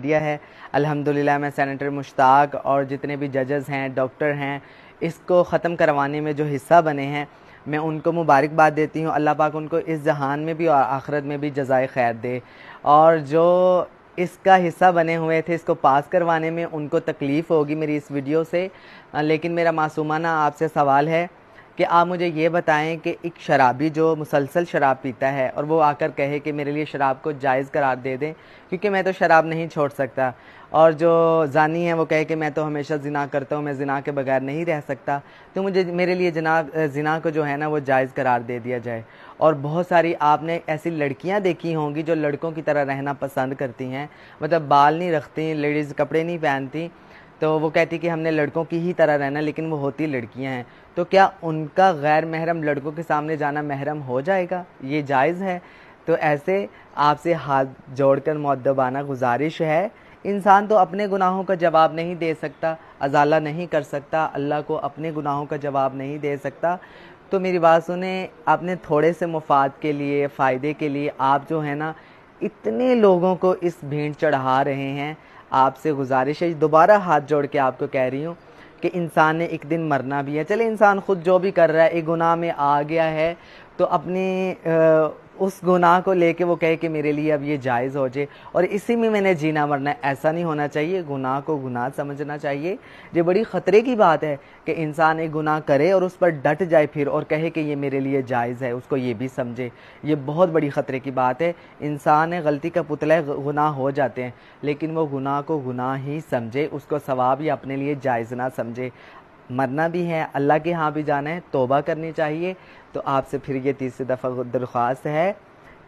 दिया है अल्हम्दुलिल्लाह मैं सेनेटर मुश्ताक और जितने भी जजेस हैं डॉक्टर हैं इसको ख़त्म करवाने में जो हिस्सा बने हैं मैं उनको मुबारकबाद देती हूँ अल्लाह पाक उनको इस जहान में भी और आखरत में भी जजाय खैर दे और जो इसका हिस्सा बने हुए थे इसको पास करवाने में उनको तकलीफ़ होगी मेरी इस वीडियो से लेकिन मेरा मासूमाना आपसे सवाल है कि आप मुझे ये बताएं कि एक शराबी जो मुसलसल शराब पीता है और वो आकर कहे कि मेरे लिए शराब को जायज़ करार दे दें क्योंकि मैं तो शराब नहीं छोड़ सकता और जो जानी है वो कहे कि मैं तो हमेशा जिना करता हूँ मैं जिना के बगैर नहीं रह सकता तो मुझे मेरे लिए जना जिना को जो है ना वो जायज़ करार दे दिया जाए और बहुत सारी आपने ऐसी लड़कियाँ देखी होंगी जो लड़कों की तरह रहना पसंद करती हैं मतलब बाल नहीं रखती लेडीज़ कपड़े नहीं पहनती तो वो कहती कि हमने लड़कों की ही तरह रहना लेकिन वो होती लड़कियां हैं तो क्या उनका गैर महरम लड़कों के सामने जाना महरम हो जाएगा ये जायज़ है तो ऐसे आपसे हाथ जोड़कर मुद्दबाना गुजारिश है इंसान तो अपने गुनाहों का जवाब नहीं दे सकता अजाला नहीं कर सकता अल्लाह को अपने गुनाहों का जवाब नहीं दे सकता तो मेरी बात सुने आपने थोड़े से मुफाद के लिए फ़ायदे के लिए आप जो है ना इतने लोगों को इस भीड़ चढ़ा रहे हैं आपसे गुजारिश है दोबारा हाथ जोड़ के आपको कह रही हूँ कि इंसान ने एक दिन मरना भी है चले इंसान ख़ुद जो भी कर रहा है एक गुनाह में आ गया है तो अपने उस गुनाह को लेके वो कहे कि मेरे लिए अब ये जायज़ हो जाए और इसी में मैंने जीना मरना ऐसा नहीं होना चाहिए गुनाह को गुनाह समझना चाहिए ये बड़ी ख़तरे की बात है कि इंसान एक गुनाह करे और उस पर डट जाए फिर और कहे कि ये मेरे लिए जायज़ है उसको ये भी समझे ये बहुत बड़ी ख़तरे की बात है इंसान है गलती का पुतला गुनाह हो जाते हैं लेकिन वो गुनाह को गुनाह ही समझे उसको सवाब या अपने लिए जायज़ ना समझे मरना भी है अल्लाह के यहाँ भी जाना है तोबा करनी चाहिए तो आपसे फिर ये तीसरी दफ़ा दरख्वास्त है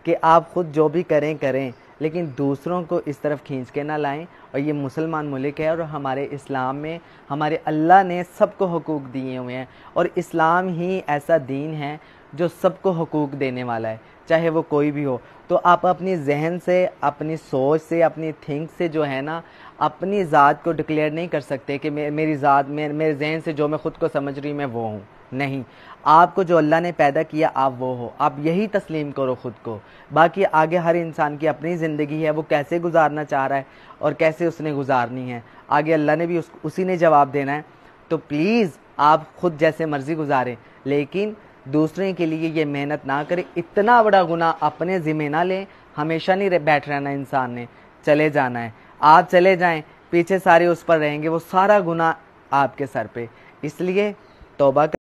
कि आप ख़ुद जो भी करें करें लेकिन दूसरों को इस तरफ खींच के ना लाएं और ये मुसलमान मलिक है और हमारे इस्लाम में हमारे अल्लाह ने सबको हकूक़ दिए हुए हैं और इस्लाम ही ऐसा दीन है जो सबको हकूक़ देने वाला है चाहे वो कोई भी हो तो आप अपनी जहन से अपनी सोच से अपनी थिंक से जो है ना अपनी ज़ात को डिक्लेयर नहीं कर सकते कि मे, मेरी ज़ात मेरे मेरे जहन से जो मैं ख़ुद को समझ रही मैं वो हूँ नहीं आपको जो अल्लाह ने पैदा किया आप वो हो आप यही तस्लीम करो ख़ुद को बाकी आगे हर इंसान की अपनी ज़िंदगी है वो कैसे गुजारना चाह रहा है और कैसे उसने गुजारनी है आगे अल्लाह ने भी उस उसी ने जवाब देना है तो प्लीज़ आप ख़ुद जैसे मर्ज़ी गुजारें लेकिन दूसरे के लिए ये मेहनत ना करें इतना बड़ा गुना अपने ज़िम्मे ना लें हमेशा नहीं बैठ रहना इंसान ने चले जाना है आप चले जाएं पीछे सारे उस पर रहेंगे वो सारा गुना आपके सर पे इसलिए तोबा